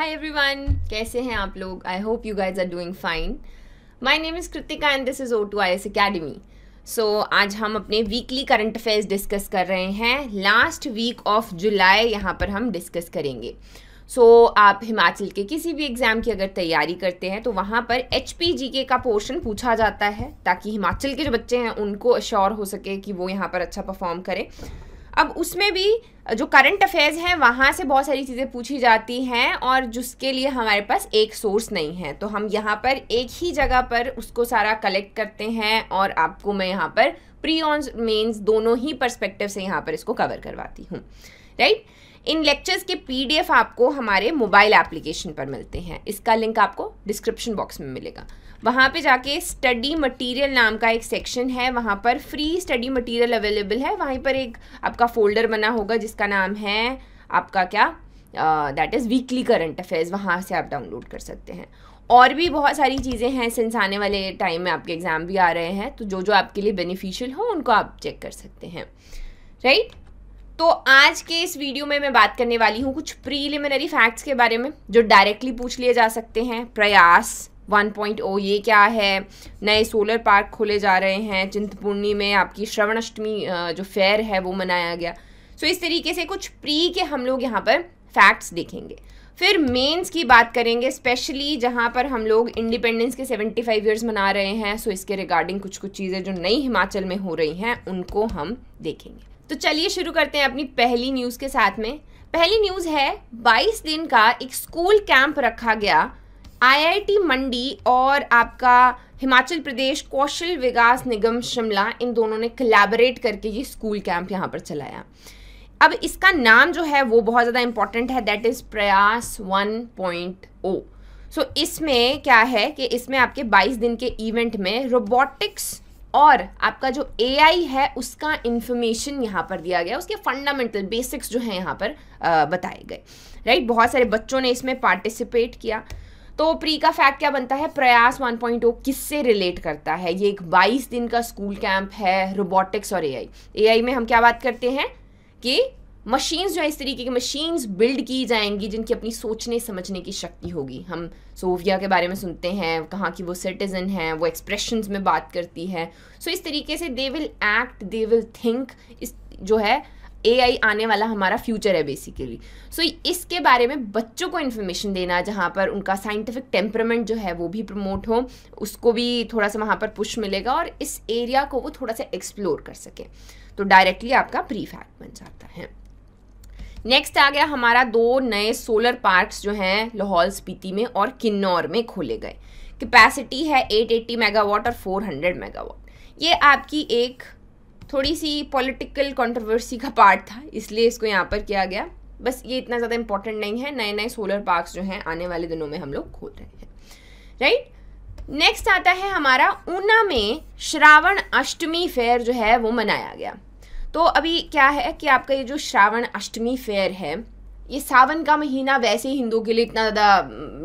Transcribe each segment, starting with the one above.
Hi everyone कैसे हैं आप लोग I hope you guys are doing fine my name is Kritika and this is O two I S academy so आज हम अपने वीकली करंट अफेयर्स डिस्कस कर रहे हैं लास्ट वीक ऑफ जुलाई यहाँ पर हम डिस्कस करेंगे सो so, आप हिमाचल के किसी भी एग्ज़ाम की अगर तैयारी करते हैं तो वहाँ पर एच पी का पोर्शन पूछा जाता है ताकि हिमाचल के जो बच्चे हैं उनको अश्योर हो सके कि वो यहाँ पर अच्छा परफॉर्म करें अब उसमें भी जो करंट अफेयर्स हैं वहाँ से बहुत सारी चीज़ें पूछी जाती हैं और जिसके लिए हमारे पास एक सोर्स नहीं है तो हम यहाँ पर एक ही जगह पर उसको सारा कलेक्ट करते हैं और आपको मैं यहाँ पर प्री ऑन मेन्स दोनों ही परस्पेक्टिव से यहाँ पर इसको कवर करवाती हूँ राइट इन लेक्चर्स के पीडीएफ आपको हमारे मोबाइल एप्लीकेशन पर मिलते हैं इसका लिंक आपको डिस्क्रिप्शन बॉक्स में मिलेगा वहाँ पे जाके स्टडी मटेरियल नाम का एक सेक्शन है वहाँ पर फ्री स्टडी मटेरियल अवेलेबल है वहीं पर एक आपका फोल्डर बना होगा जिसका नाम है आपका क्या that is weekly current affairs वहाँ से आप डाउनलोड कर सकते हैं और भी बहुत सारी चीज़ें हैं सिंस आने वाले टाइम में आपके एग्ज़ाम भी आ रहे हैं तो जो जो आपके लिए बेनिफिशियल हो उनको आप चेक कर सकते हैं राइट right? तो आज के इस वीडियो में मैं बात करने वाली हूँ कुछ प्रीलिमिनरी फैक्ट्स के बारे में जो डायरेक्टली पूछ लिए जा सकते हैं प्रयास 1.0 ये क्या है नए सोलर पार्क खोले जा रहे हैं चिंतपूर्णी में आपकी श्रवण अष्टमी जो फेयर है वो मनाया गया सो so, इस तरीके से कुछ प्री के हम लोग यहाँ पर फैक्ट्स देखेंगे फिर मेंस की बात करेंगे स्पेशली जहाँ पर हम लोग इंडिपेंडेंस के 75 फाइव ईयर्स मना रहे हैं सो so इसके रिगार्डिंग कुछ कुछ चीज़ें जो नई हिमाचल में हो रही हैं उनको हम देखेंगे तो चलिए शुरू करते हैं अपनी पहली न्यूज़ के साथ में पहली न्यूज़ है 22 दिन का एक स्कूल कैंप रखा गया आईआईटी मंडी और आपका हिमाचल प्रदेश कौशल विकास निगम शिमला इन दोनों ने कलेबरेट करके ये स्कूल कैंप यहाँ पर चलाया अब इसका नाम जो है वो बहुत ज़्यादा इम्पॉर्टेंट है that is Prayas one point O so इसमें क्या है कि इसमें आपके 22 दिन के इवेंट में रोबोटिक्स और आपका जो ए है उसका इन्फॉर्मेशन यहाँ पर दिया गया उसके फंडामेंटल बेसिक्स जो हैं यहाँ पर बताए गए राइट बहुत सारे बच्चों ने इसमें पार्टिसिपेट किया तो प्री का फैक्ट क्या बनता है प्रयास 1.0 किससे रिलेट करता है ये एक 22 दिन का स्कूल कैंप है रोबोटिक्स और एआई एआई में हम क्या बात करते हैं कि मशीन्स जो है इस तरीके की मशीन्स बिल्ड की जाएंगी जिनकी अपनी सोचने समझने की शक्ति होगी हम सोविया के बारे में सुनते हैं कहाँ की वो सिटीज़न है वो एक्सप्रेशंस में बात करती है सो so, इस तरीके से they will act they will think इस जो है ए आने वाला हमारा फ्यूचर है बेसिकली सो so, इसके बारे में बच्चों को इन्फॉर्मेशन देना जहाँ पर उनका साइंटिफिक टेम्परमेंट जो है वो भी प्रमोट हो उसको भी थोड़ा सा वहाँ पर पुश मिलेगा और इस एरिया को वो थोड़ा सा एक्सप्लोर कर सके तो डायरेक्टली आपका प्री फैक्ट बन जाता है नेक्स्ट आ गया हमारा दो नए सोलर पार्क्स जो हैं लाहौल स्पीति में और किन्नौर में खोले गए कैपेसिटी है 880 मेगावाट और 400 मेगावाट ये आपकी एक थोड़ी सी पॉलिटिकल कंट्रोवर्सी का पार्ट था इसलिए इसको यहाँ पर किया गया बस ये इतना ज़्यादा इंपॉर्टेंट नहीं है नए नए सोलर पार्क्स जो हैं आने वाले दिनों में हम लोग खोल रहे हैं राइट नेक्स्ट आता है हमारा ऊना में श्रावण अष्टमी फेयर जो है वो मनाया गया तो अभी क्या है कि आपका ये जो श्रावण अष्टमी फेयर है ये सावन का महीना वैसे ही हिंदुओं के लिए इतना ज़्यादा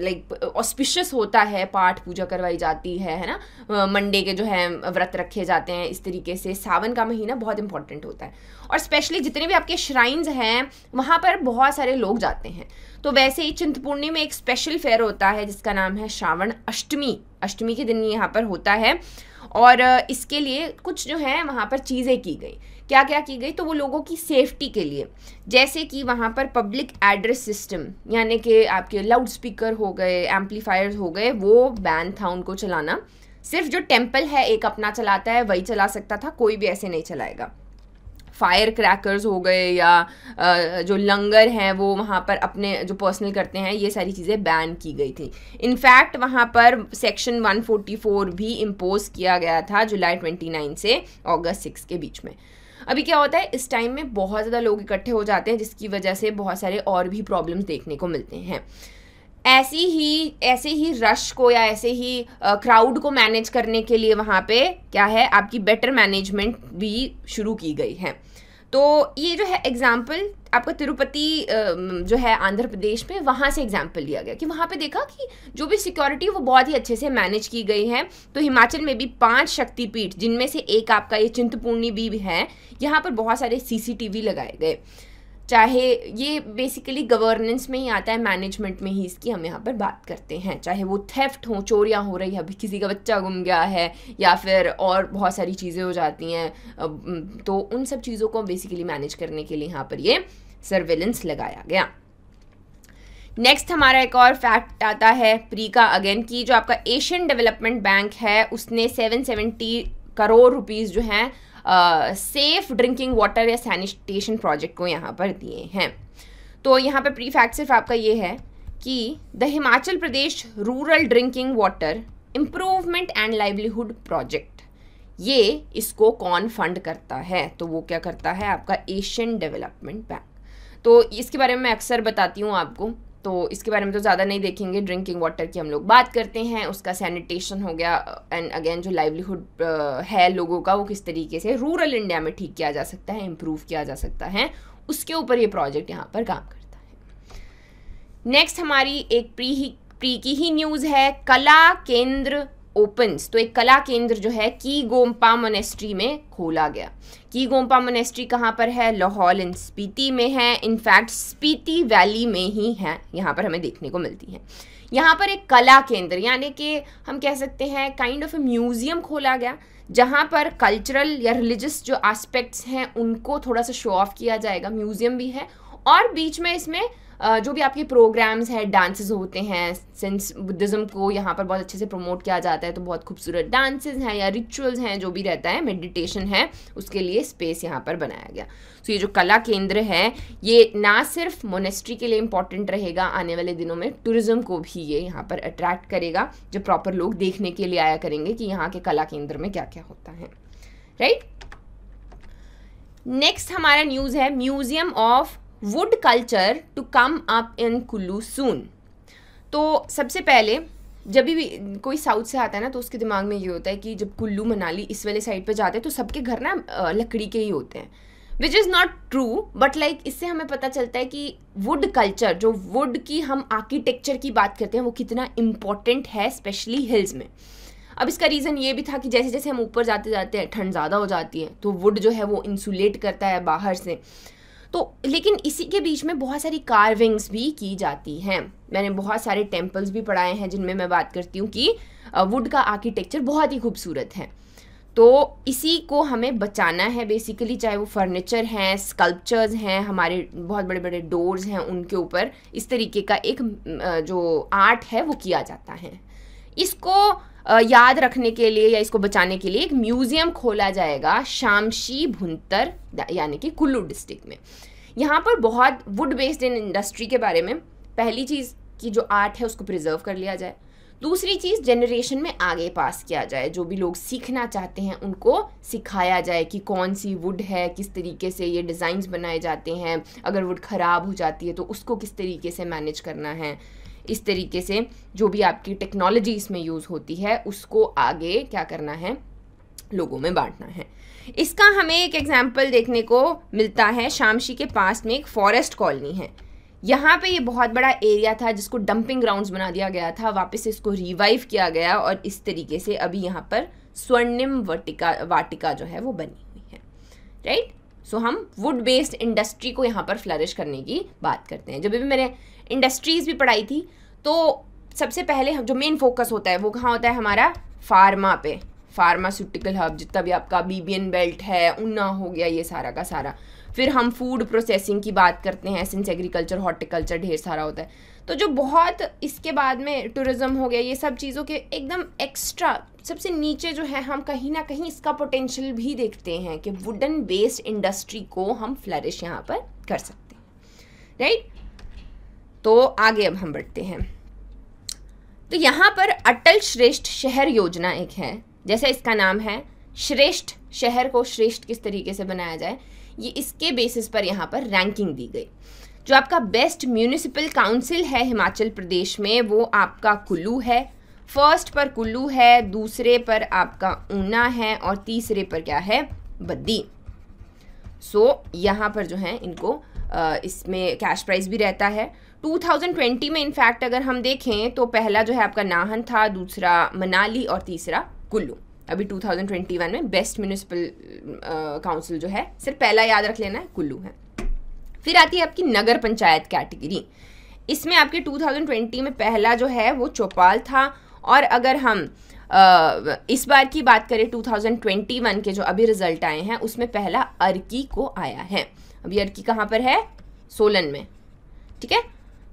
लाइक ऑस्पिशियस होता है पाठ पूजा करवाई जाती है है ना मंडे के जो है व्रत रखे जाते हैं इस तरीके से सावन का महीना बहुत इंपॉर्टेंट होता है और स्पेशली जितने भी आपके श्राइन्स हैं वहाँ पर बहुत सारे लोग जाते हैं तो वैसे ही चिंतपूर्णी में एक स्पेशल फेयर होता है जिसका नाम है श्रावण अष्टमी अष्टमी के दिन यहाँ पर होता है और इसके लिए कुछ जो है वहाँ पर चीज़ें की गई क्या क्या की गई तो वो लोगों की सेफ्टी के लिए जैसे कि वहाँ पर पब्लिक एड्रेस सिस्टम यानी कि आपके लाउड स्पीकर हो गए एम्पलीफायर हो गए वो बैन था उनको चलाना सिर्फ जो टेम्पल है एक अपना चलाता है वही चला सकता था कोई भी ऐसे नहीं चलाएगा फायर क्रैकर्स हो गए या जो लंगर हैं वो वहाँ पर अपने जो पर्सनल करते हैं ये सारी चीज़ें बैन की गई थी इनफैक्ट वहाँ पर सेक्शन 144 भी इम्पोज किया गया था जुलाई 29 से अगस्त 6 के बीच में अभी क्या होता है इस टाइम में बहुत ज़्यादा लोग इकट्ठे हो जाते हैं जिसकी वजह से बहुत सारे और भी प्रॉब्लम्स देखने को मिलते हैं ऐसी ही ऐसे ही रश को या ऐसे ही क्राउड को मैनेज करने के लिए वहाँ पे क्या है आपकी बेटर मैनेजमेंट भी शुरू की गई है तो ये जो है एग्जाम्पल आपका तिरुपति जो है आंध्र प्रदेश में वहाँ से एग्जाम्पल लिया गया कि वहाँ पे देखा कि जो भी सिक्योरिटी वो बहुत ही अच्छे से मैनेज की गई है तो हिमाचल में भी पांच शक्तिपीठ जिनमें से एक आपका ये चिंतपूर्णी भी है यहाँ पर बहुत सारे सीसीटीवी लगाए गए चाहे ये बेसिकली गवर्नेंस में ही आता है मैनेजमेंट में ही इसकी हम यहाँ पर बात करते हैं चाहे वो थेफ्ट हो चोरियाँ हो रही है अभी किसी का बच्चा गुम गया है या फिर और बहुत सारी चीज़ें हो जाती हैं तो उन सब चीज़ों को बेसिकली मैनेज करने के लिए यहाँ पर ये सर्वेलेंस लगाया गया नेक्स्ट हमारा एक और फैक्ट आता है प्री का अगेन की जो आपका एशियन डेवलपमेंट बैंक है उसने 770 करोड़ रुपीज़ जो हैं सेफ़ ड्रिंकिंग वाटर या सैनिटेशन प्रोजेक्ट को यहाँ पर दिए हैं तो यहाँ पर प्री फैक्ट सिर्फ आपका ये है कि the Himachal Pradesh rural drinking water improvement and livelihood project ये इसको कौन फंड करता है तो वो क्या करता है आपका एशियन डेवलपमेंट बैंक तो इसके बारे में मैं अक्सर बताती हूँ आपको तो इसके बारे में तो ज़्यादा नहीं देखेंगे ड्रिंकिंग वाटर की हम लोग बात करते हैं उसका सैनिटेशन हो गया एंड अगेन जो लाइवलीहुड uh, है लोगों का वो किस तरीके से रूरल इंडिया में ठीक किया जा सकता है इम्प्रूव किया जा सकता है उसके ऊपर ये प्रोजेक्ट यहाँ पर काम करता है नेक्स्ट हमारी एक प्री ही प्री की ही न्यूज़ है कला केंद्र ओपन्स तो एक कला केंद्र जो है की गोम्पा मोनेस्ट्री में खोला गया की गोम्पा मोनेस्ट्री कहाँ पर है लाहौल एंड स्पीति में है इनफैक्ट स्पीति वैली में ही है यहाँ पर हमें देखने को मिलती है यहाँ पर एक कला केंद्र यानी कि हम कह सकते हैं काइंड ऑफ ए म्यूज़ियम खोला गया जहाँ पर कल्चरल या रिलीजियस जो आस्पेक्ट्स हैं उनको थोड़ा सा शो ऑफ किया जाएगा म्यूज़ियम भी है और बीच में इसमें जो भी आपके प्रोग्राम्स हैं डांसेस होते हैं सिंस बुद्धिज़्म को यहाँ पर बहुत अच्छे से प्रमोट किया जाता है तो बहुत खूबसूरत डांसेस हैं या रिचुअल्स हैं जो भी रहता है मेडिटेशन है उसके लिए स्पेस यहाँ पर बनाया गया सो so, ये जो कला केंद्र है ये ना सिर्फ मोनेस्ट्री के लिए इंपॉर्टेंट रहेगा आने वाले दिनों में टूरिज़्म को भी ये यहाँ पर अट्रैक्ट करेगा जो प्रॉपर लोग देखने के लिए आया करेंगे कि यहाँ के कला केंद्र में क्या क्या होता है राइट right? नेक्स्ट हमारा न्यूज़ है museum of wood culture to come up in Kullu soon तो सबसे पहले जब भी कोई साउथ से आता है ना तो उसके दिमाग में ये होता है कि जब कुल्लू मनाली इस वाले साइड पर जाते हैं तो सबके घर ना लकड़ी के ही होते हैं which is not true but like इससे हमें पता चलता है कि वुड कल्चर जो वुड की हम आर्किटेक्चर की बात करते हैं वो कितना इम्पॉर्टेंट है स्पेशली हिल्स में अब इसका रीज़न ये भी था कि जैसे जैसे हम ऊपर जाते जाते हैं ठंड ज़्यादा हो जाती है तो वुड जो है वो इंसुलेट करता है बाहर से तो लेकिन इसी के बीच में बहुत सारी कार्विंग्स भी की जाती हैं मैंने बहुत सारे टेम्पल्स भी पढ़ाए हैं जिनमें मैं बात करती हूँ कि वुड का आर्किटेक्चर बहुत ही खूबसूरत है तो इसी को हमें बचाना है बेसिकली चाहे वो फर्नीचर हैं स्कल्पचर्स हैं हमारे बहुत बड़े बड़े डोर्स हैं उनके ऊपर इस तरीके का एक जो आर्ट है वो किया जाता है इसको याद रखने के लिए या इसको बचाने के लिए एक म्यूज़ियम खोला जाएगा शामशी भुंतर यानी कि कुल्लू डिस्ट्रिक्ट में यहाँ पर बहुत वुड बेस्ड इन इंडस्ट्री के बारे में पहली चीज़ की जो आर्ट है उसको प्रिजर्व कर लिया जाए दूसरी चीज़ जनरेशन में आगे पास किया जाए जो भी लोग सीखना चाहते हैं उनको सिखाया जाए कि कौन सी वुड है किस तरीके से ये डिज़ाइंस बनाए जाते हैं अगर वुड ख़राब हो जाती है तो उसको किस तरीके से मैनेज करना है इस तरीके से जो भी आपकी टेक्नोलॉजी इसमें यूज़ होती है उसको आगे क्या करना है लोगों में बांटना है इसका हमें एक एग्जाम्पल देखने को मिलता है शामशी के पास में एक फॉरेस्ट कॉलोनी है यहाँ पे ये बहुत बड़ा एरिया था जिसको डंपिंग ग्राउंड्स बना दिया गया था वापस इसको रिवाइव किया गया और इस तरीके से अभी यहाँ पर स्वर्णिम वर्टिका वाटिका जो है वो बनी हुई है राइट सो so, हम वुड बेस्ड इंडस्ट्री को यहाँ पर फ्लरिश करने की बात करते हैं जब भी मैंने इंडस्ट्रीज़ भी पढ़ाई थी तो सबसे पहले जो मेन फोकस होता है वो कहाँ होता है हमारा फार्मा पे फार्मास्यूटिकल हब जितना भी आपका बीबीएन बेल्ट है ऊना हो गया ये सारा का सारा फिर हम फूड प्रोसेसिंग की बात करते हैं सिंस एग्रीकल्चर हॉर्टिकल्चर ढेर सारा होता है तो जो बहुत इसके बाद में टूरिज़्म हो गया ये सब चीज़ों के एकदम एक्स्ट्रा सबसे नीचे जो है हम कहीं ना कहीं इसका पोटेंशियल भी देखते हैं कि वुडन बेस्ड इंडस्ट्री को हम फ्लरिश यहाँ पर कर सकते हैं राइट right? तो आगे अब हम बढ़ते हैं तो यहाँ पर अटल श्रेष्ठ शहर योजना एक है जैसे इसका नाम है श्रेष्ठ शहर को श्रेष्ठ किस तरीके से बनाया जाए ये इसके बेसिस पर यहाँ पर रैंकिंग दी गई जो आपका बेस्ट म्यूनिसिपल काउंसिल है हिमाचल प्रदेश में वो आपका कुल्लू है फर्स्ट पर कुल्लू है दूसरे पर आपका ऊना है और तीसरे पर क्या है बद्दी सो so, यहाँ पर जो है इनको इसमें कैश प्राइज भी रहता है 2020 में इनफैक्ट अगर हम देखें तो पहला जो है आपका नाहन था दूसरा मनाली और तीसरा कुल्लू अभी 2021 में बेस्ट म्यूनिसिपल काउंसिल जो है सिर्फ पहला याद रख लेना है कुल्लू है फिर आती है आपकी नगर पंचायत कैटेगरी इसमें आपके 2020 में पहला जो है वो चौपाल था और अगर हम आ, इस बार की बात करें 2021 के जो अभी रिजल्ट आए हैं उसमें पहला अर्की को आया है अभी अर्की कहाँ पर है सोलन में ठीक है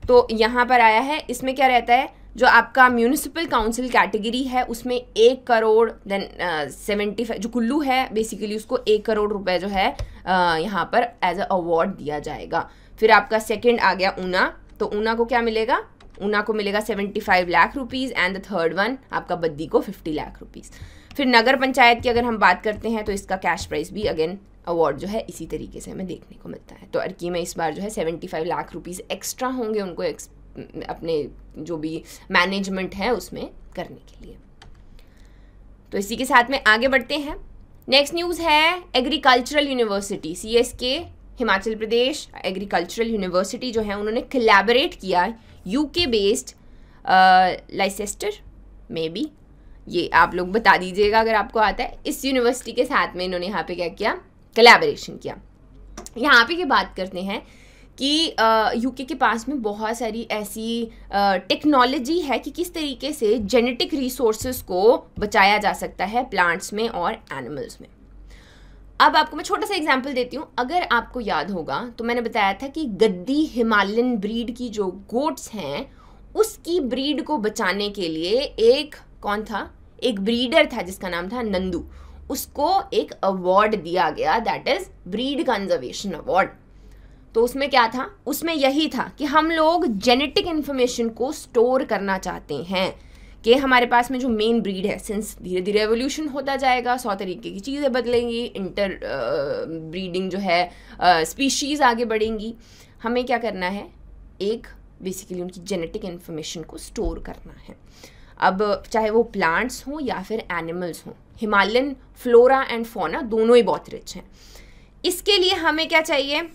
तो यहाँ पर आया है इसमें क्या रहता है जो आपका म्यूनिसिपल काउंसिल कैटेगरी है उसमें एक करोड़ देन सेवेंटी फाइव जो कुल्लू है बेसिकली उसको एक करोड़ रुपए जो है uh, यहाँ पर एज अ अवार्ड दिया जाएगा फिर आपका सेकंड आ गया ऊना तो ऊना को क्या मिलेगा ऊना को मिलेगा seventy five lakh rupees and the third one आपका बद्दी को फिफ्टी लाख रुपीज़ फिर नगर पंचायत की अगर हम बात करते हैं तो इसका कैश प्राइस भी अगेन अवार्ड जो है इसी तरीके से हमें देखने को मिलता है तो अर्की में इस बार जो है seventy five lakh rupees extra होंगे उनको एक्स, अपने जो भी मैनेजमेंट है उसमें करने के लिए तो इसी के साथ में आगे बढ़ते हैं नेक्स्ट न्यूज़ है agricultural university C S K Himachal प्रदेश एग्रीकल्चरल यूनिवर्सिटी जो है उन्होंने कलेबरेट किया के बेस्ड लाइसेस्टर मे बी ये आप लोग बता दीजिएगा अगर आपको आता है इस यूनिवर्सिटी के साथ में इन्होंने यहाँ पे क्या किया कलेबरेशन किया यहाँ पे ये बात करते हैं कि यूके के पास में बहुत सारी ऐसी टेक्नोलॉजी है कि किस तरीके से जेनेटिक रिसोर्सेज को बचाया जा सकता है प्लांट्स में और एनिमल्स में अब आपको मैं छोटा सा एग्जाम्पल देती हूँ अगर आपको याद होगा तो मैंने बताया था कि गद्दी हिमालयन ब्रीड की जो गोट्स हैं उसकी ब्रीड को बचाने के लिए एक कौन था एक ब्रीडर था जिसका नाम था नंदू उसको एक अवार्ड दिया गया that is breed conservation award तो उसमें क्या था उसमें यही था कि हम लोग जेनेटिक इन्फॉर्मेशन को स्टोर करना चाहते हैं कि हमारे पास में जो मेन ब्रीड है सिंस धीरे धीरे एवोल्यूशन होता जाएगा सौ तरीके की चीज़ें बदलेंगी इंटर ब्रीडिंग uh, जो है स्पीशीज़ uh, आगे बढ़ेंगी हमें क्या करना है एक बेसिकली उनकी जेनेटिक इन्फॉर्मेशन को स्टोर करना है अब चाहे वो प्लांट्स हों या फिर एनिमल्स हों हिमालयन फ्लोरा एंड फोना दोनों ही बहुत रिच हैं इसके लिए हमें क्या चाहिए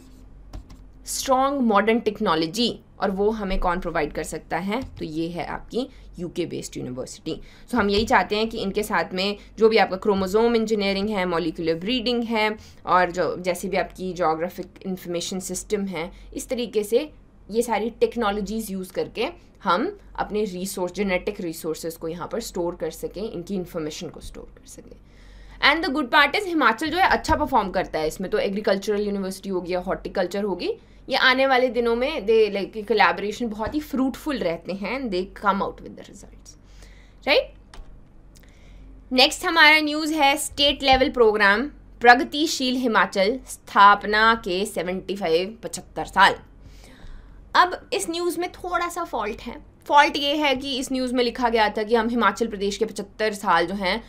स्ट्रॉन्ग मॉडर्न टेक्नोलॉजी और वो हमें कौन प्रोवाइड कर सकता है तो ये है आपकी यूके बेस्ड यूनिवर्सिटी सो हम यही चाहते हैं कि इनके साथ में जो भी आपका क्रोमोजोम इंजीनियरिंग है मोलिकुलर ब्रीडिंग है और जो जैसे भी आपकी जोग्राफिक इंफॉर्मेशन सिस्टम है इस तरीके से ये सारी टेक्नोलॉजीज़ यूज़ करके हम अपने रिसोर्स जेनेटिक रिसोर्सेज को यहाँ पर स्टोर कर सकें इनकी इन्फॉर्मेशन को स्टोर कर सकें and the good part is Himachal जो है अच्छा परफॉर्म करता है इसमें तो एग्रीकल्चरल यूनिवर्सिटी होगी या हॉर्टिकल्चर होगी ये आने वाले दिनों में दे लाइक कलेबरेशन बहुत ही फ्रूटफुल रहते हैं and they come out with the result right next हमारा न्यूज़ है state level programme Pragatisheel Himachal स्थापना के फाइव पचहत्तर साल अब इस न्यूज़ में थोड़ा सा फॉल्ट है फॉल्ट ये है कि इस न्यूज़ में लिखा गया था कि हम हिमाचल प्रदेश के पचहत्तर साल जो हैं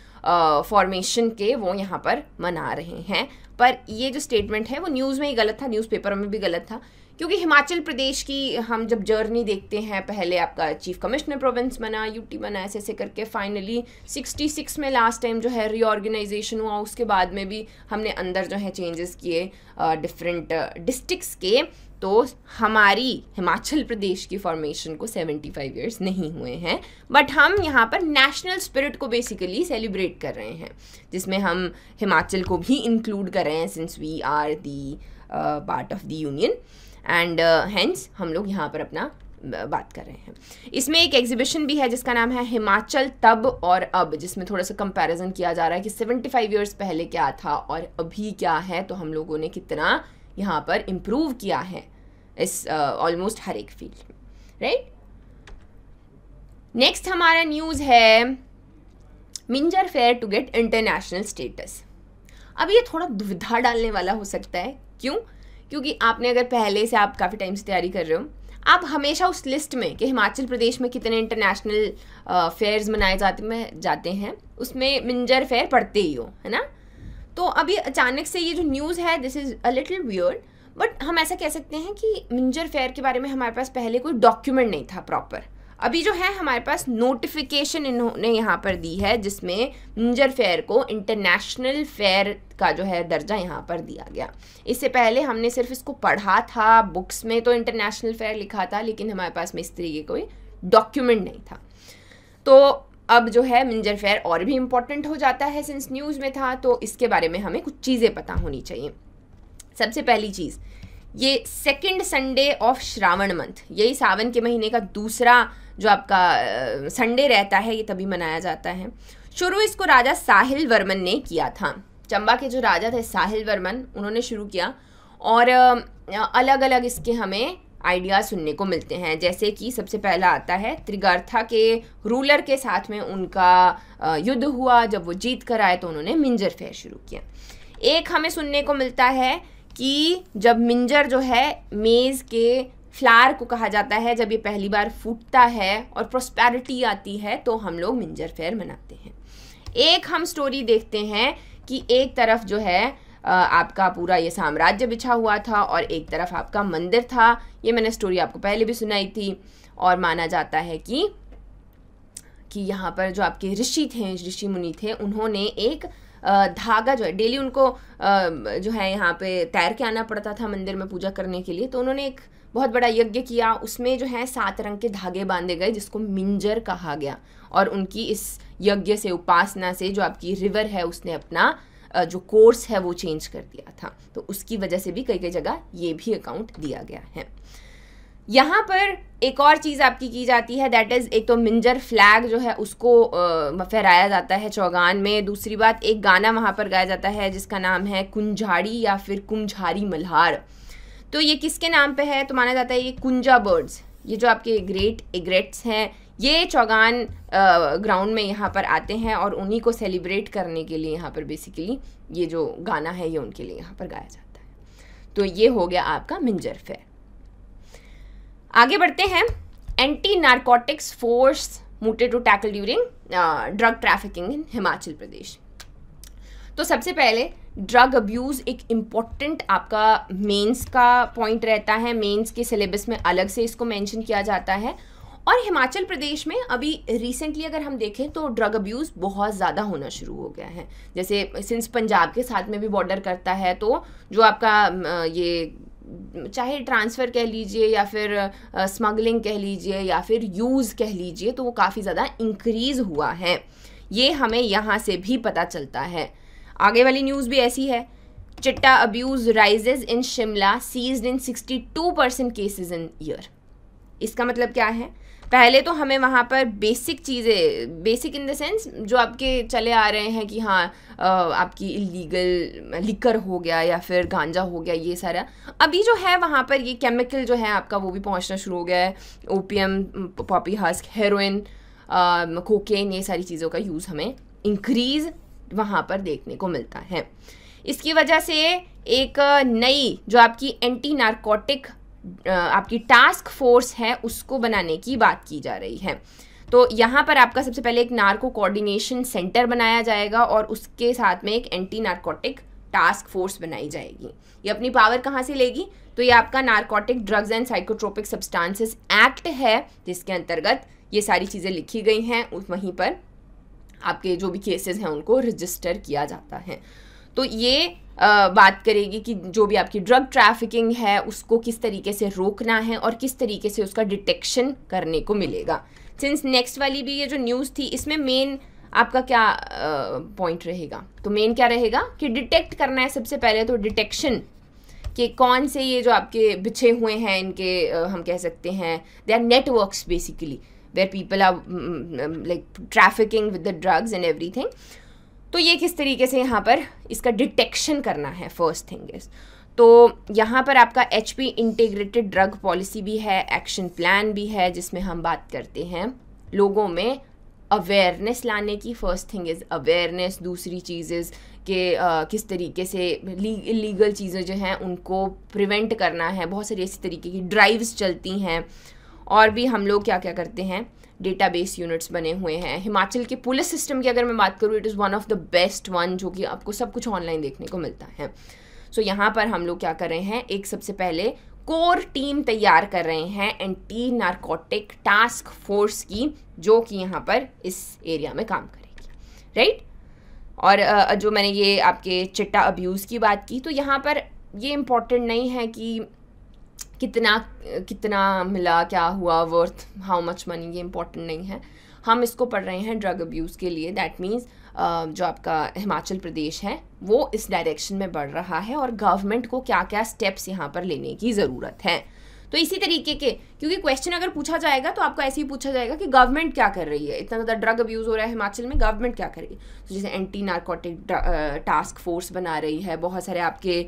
फॉर्मेशन के वो यहाँ पर मना रहे हैं पर ये जो स्टेटमेंट है वो न्यूज़ में ही गलत था न्यूज़पेपर में भी गलत था क्योंकि हिमाचल प्रदेश की हम जब जर्नी देखते हैं पहले आपका चीफ कमिश्नर प्रोविंस बना यूटी बना ऐसे ऐसे करके फाइनली 66 में लास्ट टाइम जो है रीऑर्गेनाइजेशन हुआ उसके बाद में भी हमने अंदर जो है चेंजेस किए डिफरेंट डिस्ट्रिक्स के तो हमारी हिमाचल प्रदेश की फॉर्मेशन को 75 ईयर्स नहीं हुए हैं बट हम यहाँ पर नेशनल स्पिरिट को बेसिकली सेलिब्रेट कर रहे हैं जिसमें हम हिमाचल को भी इंक्लूड कर रहे हैं since we are the part of the union and hence हम लोग यहाँ पर अपना uh, बात कर रहे हैं इसमें एक एग्जीबिशन भी है जिसका नाम है हिमाचल तब और अब जिसमें थोड़ा सा कंपैरिजन किया जा रहा है कि 75 फाइव ईयर्स पहले क्या था और अभी क्या है तो हम लोगों ने कितना यहाँ पर इम्प्रूव किया है इस ऑलमोस्ट uh, हर एक फील्ड में राइट नेक्स्ट हमारा न्यूज़ है Minjar fair to get international status अब ये थोड़ा दुविधा डालने वाला हो सकता है क्यों क्योंकि आपने अगर पहले से आप काफ़ी टाइम से तैयारी कर रहे हो आप हमेशा उस लिस्ट में कि हिमाचल प्रदेश में कितने इंटरनेशनल फेयर्स uh, मनाए जाते में जाते हैं उसमें मिंजर फेयर पढ़ते ही हो है ना तो अभी अचानक से ये जो न्यूज़ है this is a little weird but हम ऐसा कह सकते हैं कि मिंजर फेयर के बारे में हमारे पास पहले कोई डॉक्यूमेंट नहीं था प्रॉपर अभी जो है हमारे पास नोटिफिकेशन इन्होंने यहाँ पर दी है जिसमें मिंजर फेयर को इंटरनेशनल फेयर का जो है दर्जा यहाँ पर दिया गया इससे पहले हमने सिर्फ इसको पढ़ा था बुक्स में तो इंटरनेशनल फेयर लिखा था लेकिन हमारे पास में इस तरीके कोई डॉक्यूमेंट नहीं था तो अब जो है मिंजर फेयर और भी इम्पोर्टेंट हो जाता है सिंस न्यूज़ में था तो इसके बारे में हमें कुछ चीज़ें पता होनी चाहिए सबसे पहली चीज़ ये second Sunday of Shravan month यही सावन के महीने का दूसरा जो आपका संडे रहता है ये तभी मनाया जाता है शुरू इसको राजा साहिल वर्मन ने किया था चंबा के जो राजा थे साहिल वर्मन उन्होंने शुरू किया और अलग अलग इसके हमें आइडियाज़ सुनने को मिलते हैं जैसे कि सबसे पहला आता है त्रिगार्था के रूलर के साथ में उनका युद्ध हुआ जब वो जीत कर आए तो उन्होंने मिंजर फेयर शुरू किया एक हमें सुनने को मिलता है कि जब मिंजर जो है मेज़ के फ्लार को कहा जाता है जब ये पहली बार फूटता है और प्रोस्पैरिटी आती है तो हम लोग मिंजर फेयर मनाते हैं एक हम स्टोरी देखते हैं कि एक तरफ जो है आपका पूरा ये साम्राज्य बिछा हुआ था और एक तरफ आपका मंदिर था ये मैंने स्टोरी आपको पहले भी सुनाई थी और माना जाता है कि कि यहाँ पर जो आपके ऋषि थे ऋषि मुनि थे उन्होंने एक धागा जो है डेली उनको जो है यहाँ पे तैर के आना पड़ता था मंदिर में पूजा करने के लिए तो उन्होंने एक बहुत बड़ा यज्ञ किया उसमें जो है सात रंग के धागे बांधे गए जिसको मिंजर कहा गया और उनकी इस यज्ञ से उपासना से जो आपकी रिवर है उसने अपना जो कोर्स है वो चेंज कर दिया था तो उसकी वजह से भी कई कई जगह ये भी अकाउंट दिया गया है यहाँ पर एक और चीज़ आपकी की जाती है दैट इज़ एक तो मिंजर फ्लैग जो है उसको फहराया जाता है चौगान में दूसरी बात एक गाना वहाँ पर गाया जाता है जिसका नाम है कुंझाड़ी या फिर कुंझारी मल्हार तो ये किसके नाम पे है तो माना जाता है ये कुंजा बर्ड्स ये जो आपके ग्रेट एग्रेट्स हैं ये चौगान ग्राउंड में यहाँ पर आते हैं और उन्हीं को सेलिब्रेट करने के लिए यहाँ पर बेसिकली ये जो गाना है ये उनके लिए यहाँ पर गाया जाता है तो ये हो गया आपका मिंजर फेयर आगे बढ़ते हैं anti narcotics force mooted to tackle during drug trafficking in Himachal Pradesh तो सबसे पहले ड्रग अब्यूज़ एक इम्पॉर्टेंट आपका मेंस का पॉइंट रहता है मेंस के सिलेबस में अलग से इसको मेंशन किया जाता है और हिमाचल प्रदेश में अभी रिसेंटली अगर हम देखें तो ड्रग अब्यूज़ बहुत ज़्यादा होना शुरू हो गया है जैसे सिंस पंजाब के साथ में भी बॉर्डर करता है तो जो आपका ये चाहे ट्रांसफ़र कह लीजिए या फिर स्मगलिंग कह लीजिए या फिर यूज़ कह लीजिए तो वो काफ़ी ज़्यादा इंक्रीज़ हुआ है ये हमें यहाँ से भी पता चलता है आगे वाली न्यूज़ भी ऐसी है chitta abuse rises in Shimla seized in sixty two percent cases in year इसका मतलब क्या है पहले तो हमें वहाँ पर बेसिक चीज़ें बेसिक इन द सेंस जो आपके चले आ रहे हैं कि हाँ आपकी इलीगल लिकर हो गया या फिर गांजा हो गया ये सारा अभी जो है वहाँ पर ये केमिकल जो है आपका वो भी पहुँचना शुरू हो गया है opium poppy husk heroin cocaine ये सारी चीज़ों का यूज़ हमें इंक्रीज़ वहाँ पर देखने को मिलता है इसकी वजह से एक नई जो आपकी एंटी नारकोटिक आपकी टास्क फोर्स है उसको बनाने की बात की जा रही है तो यहाँ पर आपका सबसे पहले एक नार्को कोऑर्डिनेशन सेंटर बनाया जाएगा और उसके साथ में एक एंटी नार्कोटिक टास्क फोर्स बनाई जाएगी ये अपनी पावर कहाँ से लेगी तो ये आपका narcotic drugs and psychotropic substances act है जिसके अंतर्गत ये सारी चीज़ें लिखी गई हैं वहीं पर आपके जो भी केसेस हैं उनको रजिस्टर किया जाता है तो ये बात करेगी कि जो भी आपकी ड्रग ट्रैफिकिंग है उसको किस तरीके से रोकना है और किस तरीके से उसका डिटेक्शन करने को मिलेगा सिंस नेक्स्ट वाली भी ये जो न्यूज़ थी इसमें मेन आपका क्या पॉइंट रहेगा तो मेन क्या रहेगा कि डिटेक्ट करना है सबसे पहले तो डिटेक्शन कि कौन से ये जो आपके बिछे हुए हैं इनके हम कह सकते हैं they are networks basically where people are like trafficking with the drugs and everything तो ये किस तरीके से यहाँ पर इसका डिटेक्शन करना है फर्स्ट थिंग इज़ तो यहाँ पर आपका H P integrated drug policy भी है एक्शन प्लान भी है जिसमें हम बात करते हैं लोगों में अवेयरनेस लाने की फर्स्ट थिंग इज़ अवेयरनेस दूसरी चीज़ के आ, किस तरीके से लीगल चीज़ें जो हैं उनको प्रिवेंट करना है बहुत सारी ऐसी तरीके की ड्राइव्स चलती हैं और भी हम लोग क्या क्या करते हैं डेटाबेस यूनिट्स बने हुए हैं हिमाचल के पुलिस सिस्टम की अगर मैं बात करूँ it is one of the best one जो कि आपको सब कुछ ऑनलाइन देखने को मिलता है सो so, यहाँ पर हम लोग क्या कर रहे हैं एक सबसे पहले कोर टीम तैयार कर रहे हैं एंटी नारकोटिक टास्क फोर्स की जो कि यहाँ पर इस एरिया में काम करेगी राइट right? और जो मैंने ये आपके चिट्टा अब्यूज़ की बात की तो यहाँ पर ये इम्पॉर्टेंट नहीं है कि कितना कितना मिला क्या हुआ वर्थ हाउ मच मनी ये इंपॉर्टेंट नहीं है हम इसको पढ़ रहे हैं ड्रग अब्यूज़ के लिए दैट मीन्स जो आपका हिमाचल प्रदेश है वो इस डायरेक्शन में बढ़ रहा है और गवर्नमेंट को क्या क्या स्टेप्स यहाँ पर लेने की ज़रूरत है तो इसी तरीके के क्योंकि क्वेश्चन अगर पूछा जाएगा तो आपको ऐसे ही पूछा जाएगा कि गवर्नमेंट क्या कर रही है इतना ज़्यादा ड्रग अब्यूज़ हो रहा है हिमाचल में गवर्नमेंट क्या कर है तो जैसे एंटी नारकोटिक टास्क फोर्स बना रही है बहुत सारे आपके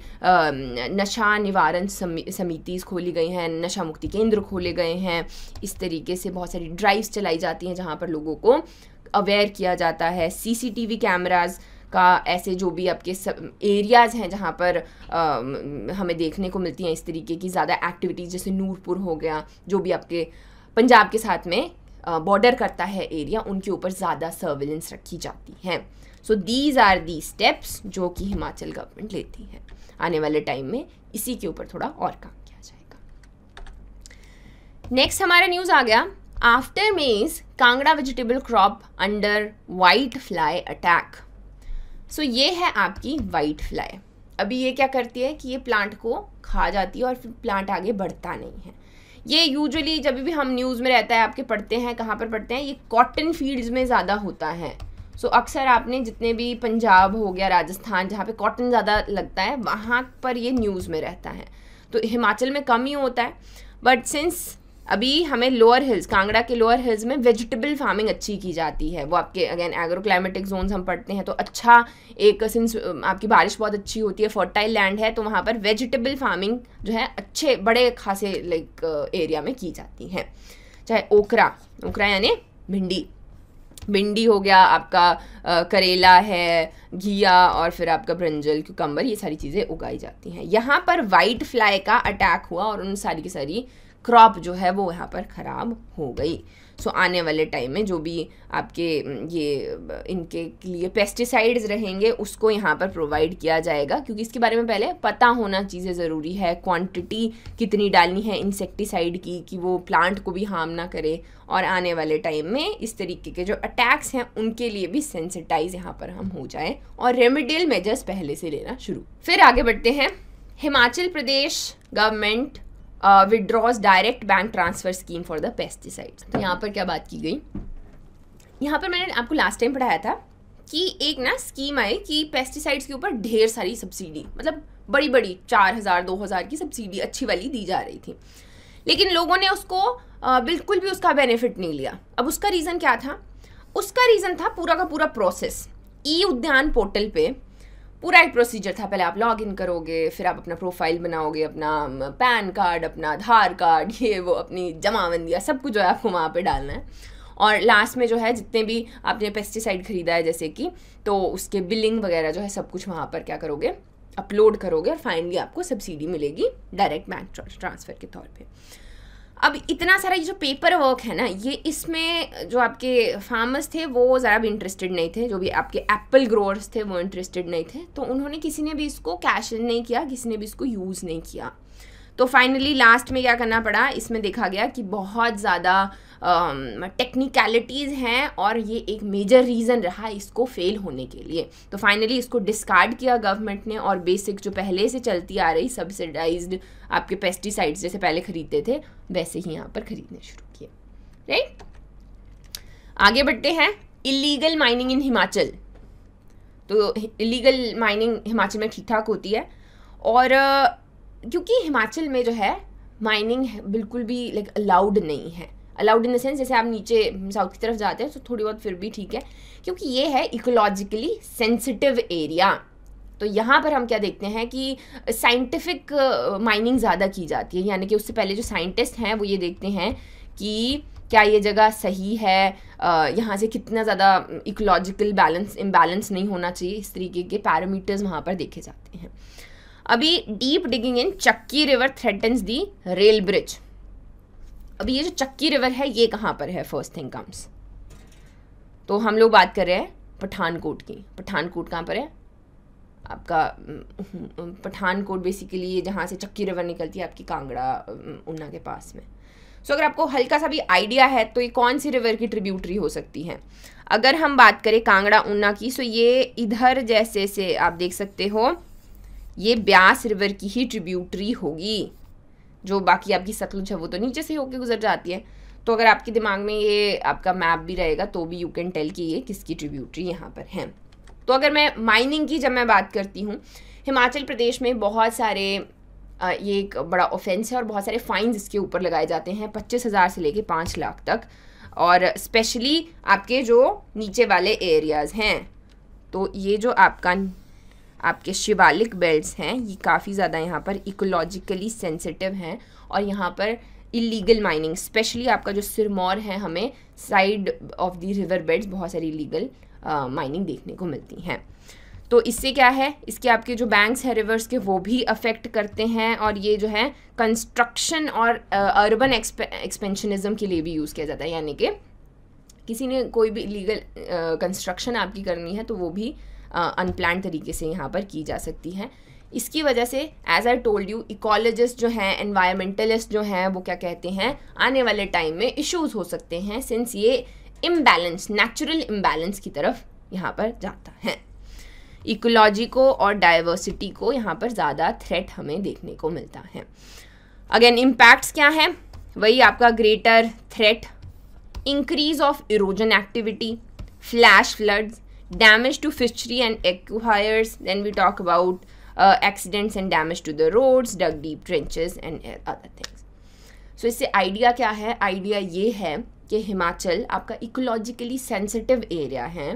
नशा निवारण समितिज़ खोली गई हैं नशा मुक्ति केंद्र खोले गए हैं इस तरीके से बहुत सारी ड्राइव्स चलाई जाती हैं जहाँ पर लोगों को अवेयर किया जाता है सीसीटीवी कैमराज़ का ऐसे जो भी आपके सब एरियाज़ हैं जहाँ पर आ, हमें देखने को मिलती हैं इस तरीके की ज़्यादा एक्टिविटीज़ जैसे नूरपुर हो गया जो भी आपके पंजाब के साथ में बॉर्डर करता है एरिया उनके ऊपर ज़्यादा सर्विलेंस रखी जाती है so these are the steps जो कि हिमाचल गवर्नमेंट लेती है आने वाले टाइम में इसी के ऊपर थोड़ा और काम किया जाएगा नेक्स्ट हमारा न्यूज़ आ गया after maize Kangra vegetable crop under white fly attack so ये है आपकी वाइट फ्लाई अभी ये क्या करती है कि ये प्लांट को खा जाती है और फिर प्लांट आगे बढ़ता नहीं है ये यूजुअली जब भी हम न्यूज़ में रहता है आपके पढ़ते हैं कहाँ पर पढ़ते हैं ये कॉटन फील्ड्स में ज़्यादा होता है सो so, अक्सर आपने जितने भी पंजाब हो गया राजस्थान जहाँ पे कॉटन ज़्यादा लगता है वहाँ पर ये न्यूज़ में रहता है तो हिमाचल में कम ही होता है बट सिंस अभी हमें लोअर हिल्स कांगड़ा के लोअर हिल्स में वेजिटेबल फार्मिंग अच्छी की जाती है वो आपके अगेन एग्रो क्लाइमेटिक जोन्स हम पढ़ते हैं तो अच्छा एक सिंस आपकी बारिश बहुत अच्छी होती है फर्टाइल लैंड है तो वहाँ पर वेजिटेबल फार्मिंग जो है अच्छे बड़े खासे लाइक एरिया में की जाती है चाहे ओकरा ओकरा यानी भिंडी भिंडी हो गया आपका आ, करेला है घिया और फिर आपका ब्रंजल क्यूकम्बर ये सारी चीज़ें उगाई जाती हैं यहाँ पर वाइट फ्लाई का अटैक हुआ और उन सारी की सारी क्रॉप जो है वो यहाँ पर ख़राब हो गई सो so, आने वाले टाइम में जो भी आपके ये इनके लिए पेस्टिसाइड्स रहेंगे उसको यहाँ पर प्रोवाइड किया जाएगा क्योंकि इसके बारे में पहले पता होना चीज़ें ज़रूरी है क्वांटिटी कितनी डालनी है इंसेक्टिसाइड की कि वो प्लांट को भी हार्म ना करे और आने वाले टाइम में इस तरीके के जो अटैक्स हैं उनके लिए भी सेंसिटाइज यहाँ पर हम हो जाएँ और रेमेडियल मेजर्स पहले से लेना शुरू फिर आगे बढ़ते हैं Himachal Pradesh government withdraws direct bank transfer scheme for the pesticides तो यहाँ पर क्या बात की गई यहाँ पर मैंने आपको लास्ट टाइम पढ़ाया था कि एक ना स्कीम आई कि पेस्टिसाइड्स के ऊपर ढेर सारी सब्सिडी मतलब बड़ी बड़ी चार हज़ार दो हज़ार की सब्सिडी अच्छी वाली दी जा रही थी लेकिन लोगों ने उसको आ, uh, बिल्कुल भी उसका बेनिफिट नहीं लिया अब उसका रीज़न क्या था उसका रीज़न था पूरा का पूरा प्रोसेस ई उद्यान पोर्टल पे पूरा एक प्रोसीजर था पहले आप लॉग इन करोगे फिर आप अपना प्रोफाइल बनाओगे अपना पैन कार्ड अपना आधार कार्ड ये वो अपनी जमाबंदियाँ सब कुछ जो है आपको वहाँ पर डालना है और लास्ट में जो है जितने भी आपने पेस्टिसाइड ख़रीदा है जैसे कि तो उसके बिलिंग वगैरह जो है सब कुछ वहाँ पर क्या करोगे अपलोड करोगे और फाइनली आपको सब्सिडी मिलेगी डायरेक्ट बैंक ट्रांसफ़र के तौर पर अब इतना सारा ये जो पेपर वर्क है ना ये इसमें जो आपके फार्मर्स थे वो ज़रा भी इंटरेस्टेड नहीं थे जो भी आपके एप्पल ग्रोअर्स थे वो इंटरेस्टेड नहीं थे तो उन्होंने किसी ने भी इसको कैश नहीं किया किसी ने भी इसको यूज़ नहीं किया तो फाइनली लास्ट में क्या करना पड़ा इसमें देखा गया कि बहुत ज़्यादा टेक्निकलिटीज़ हैं और ये एक मेजर रीज़न रहा इसको फेल होने के लिए तो फाइनली इसको डिस्कार्ड किया गवर्नमेंट ने और बेसिक जो पहले से चलती आ रही सब्सिडाइज आपके पेस्टिसाइड्स जैसे पहले ख़रीदते थे वैसे ही यहाँ पर ख़रीदने शुरू किए राइट आगे बढ़ते हैं इलीगल माइनिंग इन हिमाचल तो इलीगल माइनिंग हिमाचल में ठीक ठाक होती है और क्योंकि हिमाचल में जो है माइनिंग बिल्कुल भी लाइक अलाउड नहीं है अलाउड इन द सेंस जैसे आप नीचे साउथ की तरफ जाते हैं तो थोड़ी बहुत फिर भी ठीक है क्योंकि ये है इकोलॉजिकली सेंसिटिव एरिया तो यहाँ पर हम क्या देखते हैं कि साइंटिफिक माइनिंग uh, ज़्यादा की जाती है यानी कि उससे पहले जो साइंटिस्ट हैं वो ये देखते हैं कि क्या ये जगह सही है uh, यहाँ से कितना ज़्यादा इकोलॉजिकल बैलेंस इम्बैलेंस नहीं होना चाहिए इस तरीके के पैरामीटर्स वहाँ पर देखे जाते हैं अभी deep digging in Chakki river threatens the rail bridge अभी ये जो चक्की रिवर है ये कहाँ पर है फर्स्ट थिंग कम्स तो हम लोग बात कर रहे हैं पठानकोट की पठानकोट कहाँ पर है आपका हम्म, पठानकोट बेसिकली ये जहाँ से चक्की रिवर निकलती है आपकी कांगड़ा हम्म, ऊना के पास में सो so, अगर आपको हल्का सा भी आइडिया है तो ये कौन सी रिवर की ट्रिब्यूटरी हो सकती है अगर हम बात करें कांगड़ा ऊना की सो ये इधर जैसे से आप देख सकते हो ये ब्यास रिवर की ही ट्रिब्यूटरी होगी जो बाकी आपकी सतलुज है वो तो नीचे से होके गुजर जाती है तो अगर आपके दिमाग में ये आपका मैप भी रहेगा तो भी यू कैन टेल कि ये किसकी ट्रिब्यूटरी यहाँ पर है तो अगर मैं माइनिंग की जब मैं बात करती हूँ हिमाचल प्रदेश में बहुत सारे ये एक बड़ा ऑफेंस है और बहुत सारे फाइन्स इसके ऊपर लगाए जाते हैं पच्चीस हज़ार से लेके पाँच लाख तक और स्पेशली आपके जो नीचे वाले एरियाज़ हैं तो ये जो आपका आपके शिवालिक बेल्ट्स हैं ये काफ़ी ज़्यादा यहाँ पर इकोलॉजिकली सेंसिटिव हैं और यहाँ पर इलीगल माइनिंग स्पेशली आपका जो सिरमौर है हमें side of the river beds बहुत सारी इलीगल माइनिंग देखने को मिलती हैं तो इससे क्या है इसके आपके जो बैंक्स हैं रिवर्स के वो भी अफेक्ट करते हैं और ये जो है कंस्ट्रक्शन और अर्बन एक्सपेंशनिज्म के लिए भी यूज़ किया जाता है यानी कि किसी ने कोई भी लीगल कंस्ट्रक्शन आपकी करनी है तो वो भी अनप्लान तरीके से यहाँ पर की जा सकती है इसकी वजह से as I told you ecologist जो हैं एनवायरमेंटलिस्ट जो हैं वो क्या कहते हैं आने वाले टाइम में इश्यूज हो सकते हैं सिंस ये इम्बैलेंस नेचुरल इम्बैलेंस की तरफ यहाँ पर जाता है इकोलॉजी को और डाइवर्सिटी को यहाँ पर ज़्यादा थ्रेट हमें देखने को मिलता है अगेन इम्पैक्ट्स क्या हैं वही आपका greater threat increase of erosion activity flash floods damage to fishery and aquifers then we talk about uh, accidents and damage to the roads dug deep trenches and other things so इससे idea क्या है idea ये है कि हिमाचल आपका ecologically sensitive area है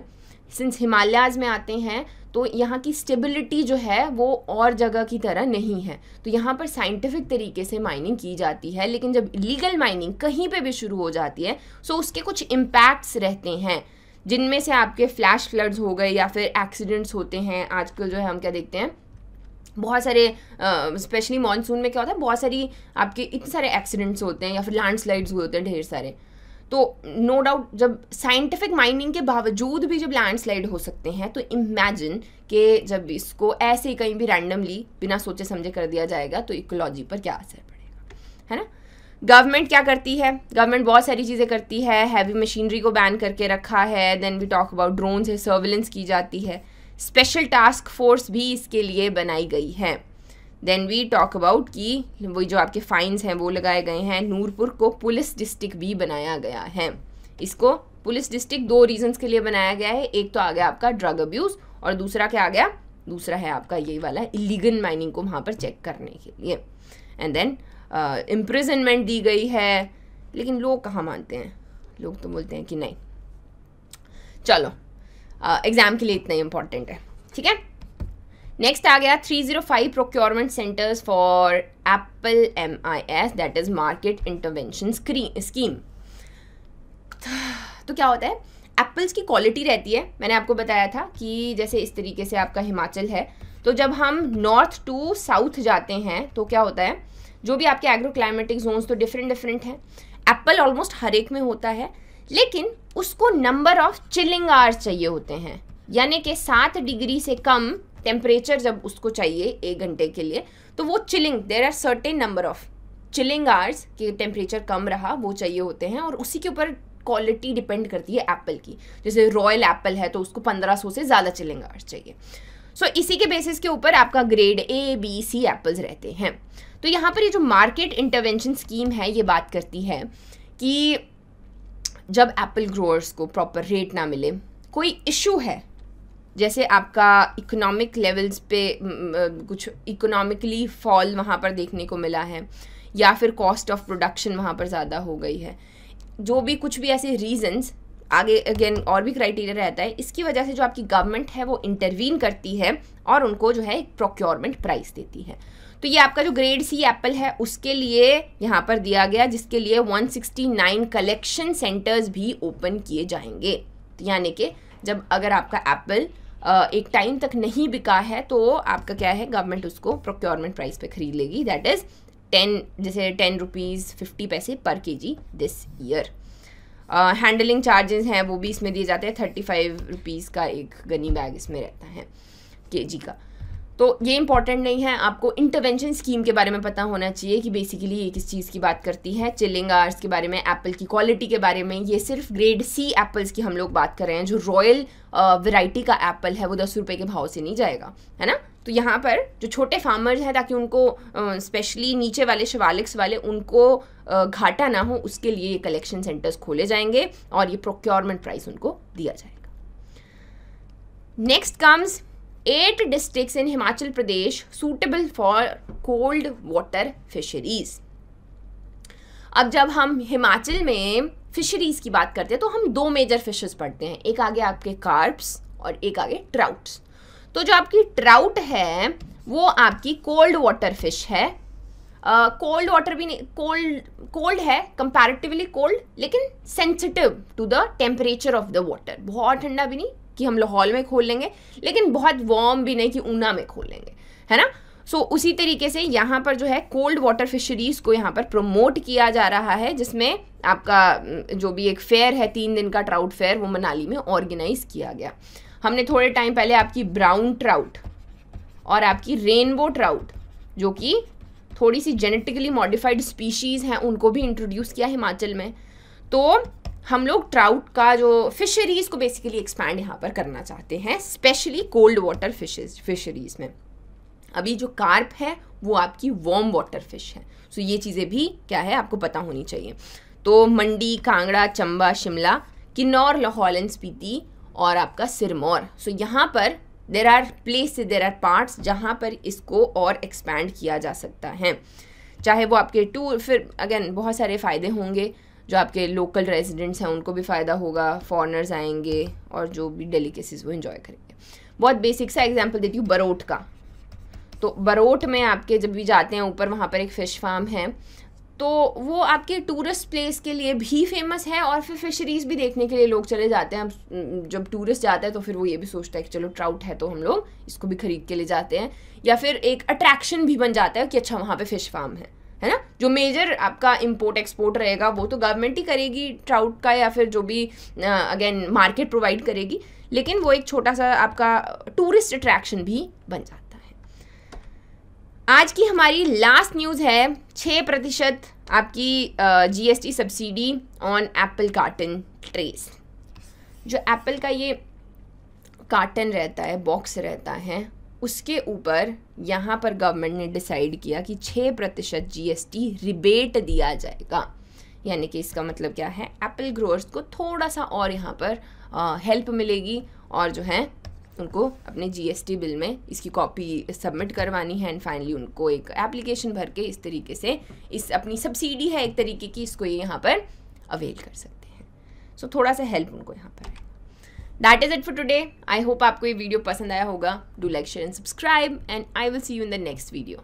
since Himalayas में आते हैं तो यहाँ की स्टेबिलिटी जो है वो और जगह की तरह नहीं है तो यहाँ पर साइंटिफिक तरीके से माइनिंग की जाती है लेकिन जब लीगल माइनिंग कहीं पे भी शुरू हो जाती है सो उसके कुछ इम्पैक्ट्स रहते हैं जिनमें से आपके फ्लैश फ्लड्स हो गए या फिर एक्सीडेंट्स होते हैं आजकल जो है हम क्या देखते हैं बहुत सारे स्पेशली मानसून में क्या होता है बहुत सारी आपके इतने सारे एक्सीडेंट्स होते हैं या फिर लैंडस्लाइड्स हुए होते हैं ढेर सारे तो नो no डाउट जब साइंटिफिक माइनिंग के बावजूद भी जब लैंडस्लाइड हो सकते हैं तो इमेजिन के जब इसको ऐसे ही कहीं भी रैंडमली बिना सोचे समझे कर दिया जाएगा तो इकोलॉजी पर क्या असर पड़ेगा है ना गवर्नमेंट क्या करती है गवर्नमेंट बहुत सारी चीज़ें करती है हैवी मशीनरी को बैन करके रखा है then we talk about drone है सर्विलेंस की जाती है स्पेशल टास्क फोर्स भी इसके लिए बनाई गई है देन वी टॉक अबाउट कि वो जो आपके फाइन्स हैं वो लगाए गए हैं नूरपुर को पुलिस डिस्ट्रिक्ट भी बनाया गया है इसको पुलिस डिस्ट्रिक्ट दो रीजंस के लिए बनाया गया है एक तो आ गया आपका ड्रग अब्यूज़ और दूसरा क्या आ गया दूसरा है आपका यही वाला इलीगल माइनिंग को वहाँ पर चेक करने के लिए एंड देन इम्प्रिजनमेंट दी गई है लेकिन लोग कहाँ मानते हैं लोग तो बोलते हैं कि नहीं चलो एग्ज़ाम के लिए इतना ही इम्पॉर्टेंट है ठीक है नेक्स्ट आ गया 305 procurement centres for apple M I S that is market intervention scheme तो क्या होता है एप्पल्स की क्वालिटी रहती है मैंने आपको बताया था कि जैसे इस तरीके से आपका हिमाचल है तो जब हम नॉर्थ टू साउथ जाते हैं तो क्या होता है जो भी आपके एग्रो क्लाइमेटिक जोन्स तो डिफरेंट डिफरेंट हैं एप्पल ऑलमोस्ट हर एक में होता है लेकिन उसको नंबर ऑफ चिलिंग आवर्स चाहिए होते हैं यानी कि सात डिग्री से कम टेम्परेचर जब उसको चाहिए एक घंटे के लिए तो वो chilling there are certain number of chilling hours के टेम्परेचर कम रहा वो चाहिए होते हैं और उसी के ऊपर क्वालिटी डिपेंड करती है एप्पल की जैसे रॉयल एप्पल है तो उसको 1500 से ज़्यादा चिलिंग आवर्स चाहिए सो so, इसी के बेसिस के ऊपर आपका grade A B C apples रहते हैं तो यहाँ पर ये जो मार्केट इंटरवेंशन स्कीम है ये बात करती है कि जब एप्पल ग्रोअर्स को प्रॉपर रेट ना मिले कोई इशू है जैसे आपका इकोनॉमिक लेवल्स पे कुछ इकोनॉमिकली फॉल वहाँ पर देखने को मिला है या फिर कॉस्ट ऑफ प्रोडक्शन वहाँ पर ज़्यादा हो गई है जो भी कुछ भी ऐसे रीजंस आगे अगेन और भी क्राइटेरिया रहता है इसकी वजह से जो आपकी गवर्नमेंट है वो इंटरवीन करती है और उनको जो है प्रोक्योरमेंट प्राइस देती है तो ये आपका जो ग्रेड सी एप्पल है उसके लिए यहाँ पर दिया गया जिसके लिए 169 कलेक्शन सेंटर्स भी ओपन किए जाएंगे तो यानी कि जब अगर आपका एप्पल एक टाइम तक नहीं बिका है तो आपका क्या है गवर्नमेंट उसको प्रोक्योरमेंट प्राइस पे खरीद लेगी दैट इज़ टेन जैसे टेन रुपीज़ फिफ्टी पैसे पर K G this year handling charges हैं वो भी इसमें दिए जाते हैं थर्टी फाइव रुपीज़ का एक गनी बैग इसमें रहता है के जी का तो ये इंपॉर्टेंट नहीं है आपको इंटरवेंशन स्कीम के बारे में पता होना चाहिए कि बेसिकली ये किस चीज़ की बात करती है चिलिंग आर्स के बारे में एप्पल की क्वालिटी के बारे में ये सिर्फ ग्रेड सी एप्पल्स की हम लोग बात कर रहे हैं जो रॉयल वैरायटी uh, का एप्पल है वो दस रुपये के भाव से नहीं जाएगा है ना तो यहाँ पर जो छोटे फार्मर्स हैं ताकि उनको स्पेशली uh, नीचे वाले शवालिक्स वाले उनको uh, घाटा ना हो उसके लिए ये कलेक्शन सेंटर्स खोले जाएंगे और ये प्रोक्योरमेंट प्राइस उनको दिया जाएगा next comes at district in Himachal Pradesh suitable for cold water fisheries अब जब हम हिमाचल में फिशरीज़ की बात करते हैं तो हम दो मेजर फिशेस पढ़ते हैं एक आगे आपके कार्प्स और एक आगे ट्राउट्स तो जो आपकी ट्राउट है वो आपकी कोल्ड वाटर फिश है कोल्ड uh, वाटर भी नहीं कोल्ड कोल्ड है कंपैरेटिवली कोल्ड लेकिन sensitive to the temperature of the water बहुत ठंडा भी नहीं कि हम लाहौल में खोल लेंगे लेकिन बहुत वार्म भी नहीं कि ऊना में खोल लेंगे है ना सो so, उसी तरीके से यहाँ पर जो है कोल्ड वाटर फिशरीज़ को यहाँ पर प्रमोट किया जा रहा है जिसमें आपका जो भी एक फेयर है तीन दिन का ट्राउट फेयर वो मनाली में ऑर्गेनाइज किया गया हमने थोड़े टाइम पहले आपकी ब्राउन ट्राउट और आपकी रेनबो ट्राउट जो कि थोड़ी सी जेनेटिकली मॉडिफाइड स्पीशीज़ हैं उनको भी इंट्रोड्यूस किया हिमाचल में तो हम लोग ट्राउट का जो फिशरीज़ को बेसिकली एक्सपैंड यहाँ पर करना चाहते हैं specially cold water fishes fisheries में अभी जो कार्प है वो आपकी वॉम वाटर फिश है सो ये चीज़ें भी क्या है आपको पता होनी चाहिए तो मंडी कांगड़ा चंबा शिमला किन्नौर लाहौल एंड स्पीति और आपका सिरमौर सो यहाँ पर there are place there are parts जहाँ पर इसको और एक्सपैंड किया जा सकता है चाहे वो आपके टूर फिर अगेन बहुत सारे फ़ायदे होंगे जो आपके लोकल रेजिडेंट्स हैं उनको भी फ़ायदा होगा फॉरनर्स आएंगे और जो भी डेलीकेसीज वो इन्जॉय करेंगे बहुत बेसिक सा एग्जाम्पल देती हूँ बरोट का तो बरोट में आपके जब भी जाते हैं ऊपर वहाँ पर एक फ़िश फार्म है तो वो आपके टूरिस्ट प्लेस के लिए भी फेमस है और फिर फिशरीज़ भी देखने के लिए लोग चले जाते हैं जब टूरिस्ट जाता है तो फिर वो ये भी सोचता है कि चलो ट्राउट है तो हम लोग इसको भी खरीद के ले जाते हैं या फिर एक अट्रैक्शन भी बन जाता है कि अच्छा वहाँ पे फ़िश फार्म है है ना जो मेजर आपका इम्पोर्ट एक्सपोर्ट रहेगा वो तो गवर्नमेंट ही करेगी ट्राउट का या फिर जो भी अगेन मार्केट प्रोवाइड करेगी लेकिन वो एक छोटा सा आपका टूरिस्ट अट्रैक्शन भी बन जाता है आज की हमारी लास्ट न्यूज़ है छः प्रतिशत आपकी GST subsidy on apple carton trays जो एप्पल का ये कार्टन रहता है बॉक्स रहता है उसके ऊपर यहाँ पर गवर्नमेंट ने डिसाइड किया कि छः प्रतिशत जी रिबेट दिया जाएगा यानी कि इसका मतलब क्या है एप्पल ग्रोअर्स को थोड़ा सा और यहाँ पर हेल्प मिलेगी और जो है उनको अपने जीएसटी बिल में इसकी कॉपी सबमिट करवानी है एंड फाइनली उनको एक एप्लीकेशन भर के इस तरीके से इस अपनी सब्सिडी है एक तरीके की इसको ये यहाँ पर अवेल कर सकते हैं सो so, थोड़ा सा हेल्प उनको यहाँ पर है that is it for today I hope आपको ये वीडियो पसंद आया होगा do like share and subscribe and I will see you in the next video